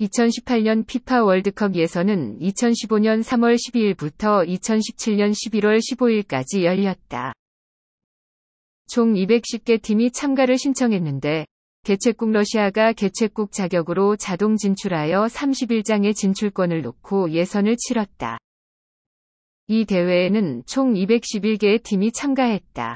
2018년 피파 월드컵 예선은 2015년 3월 12일부터 2017년 11월 15일까지 열렸다. 총 210개 팀이 참가를 신청했는데 개최국 러시아가 개최국 자격으로 자동 진출하여 31장의 진출권을 놓고 예선을 치렀다. 이 대회에는 총 211개의 팀이 참가했다.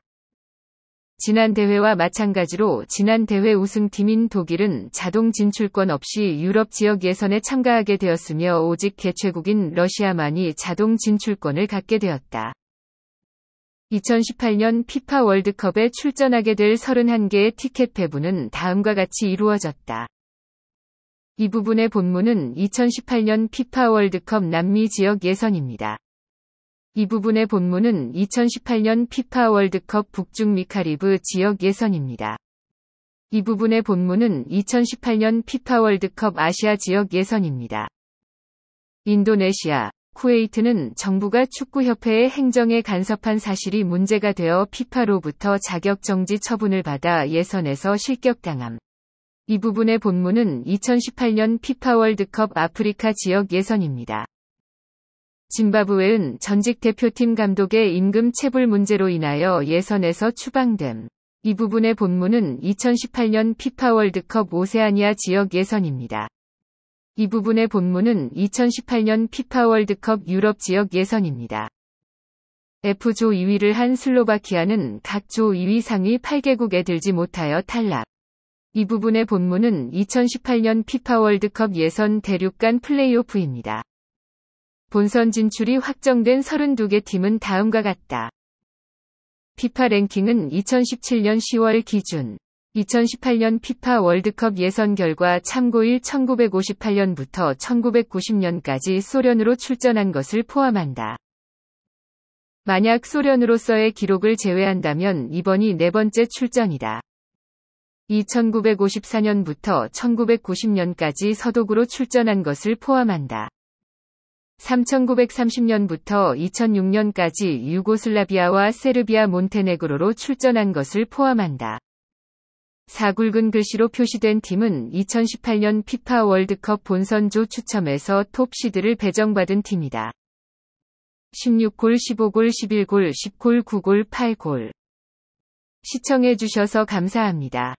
지난 대회와 마찬가지로 지난 대회 우승팀인 독일은 자동 진출권 없이 유럽 지역 예선에 참가하게 되었으며 오직 개최국인 러시아만이 자동 진출권을 갖게 되었다. 2018년 피파 월드컵에 출전하게 될 31개의 티켓 배분은 다음과 같이 이루어졌다. 이 부분의 본문은 2018년 피파 월드컵 남미 지역 예선입니다. 이 부분의 본문은 2018년 피파 월드컵 북중미 카리브 지역 예선입니다. 이 부분의 본문은 2018년 피파 월드컵 아시아 지역 예선입니다. 인도네시아, 쿠웨이트는 정부가 축구협회의 행정에 간섭한 사실이 문제가 되어 피파로부터 자격정지 처분을 받아 예선에서 실격당함. 이 부분의 본문은 2018년 피파 월드컵 아프리카 지역 예선입니다. 짐바브웨은 전직 대표팀 감독의 임금 체불 문제로 인하여 예선에서 추방됨. 이 부분의 본문은 2018년 피파 월드컵 오세아니아 지역 예선입니다. 이 부분의 본문은 2018년 피파 월드컵 유럽 지역 예선입니다. F조 2위를 한 슬로바키아는 각 조 2위 상위 8개국에 들지 못하여 탈락. 이 부분의 본문은 2018년 피파 월드컵 예선 대륙간 플레이오프입니다. 본선 진출이 확정된 32개 팀은 다음과 같다. 피파 랭킹은 2017년 10월 기준 2018년 피파 월드컵 예선 결과 참고일 1958년부터 1990년까지 소련으로 출전한 것을 포함한다. 만약 소련으로서의 기록을 제외한다면 이번이 네 번째 출전이다. 2 9 5 4년부터 1990년까지 서독으로 출전한 것을 포함한다. 3930년부터 2006년까지 유고슬라비아와 세르비아 몬테네그로로 출전한 것을 포함한다. 사굵은 글씨로 표시된 팀은 2018년 피파 월드컵 본선조 추첨에서 톱시드를 배정받은 팀이다. 16골, 15골, 11골, 10골, 9골, 8골. 시청해주셔서 감사합니다.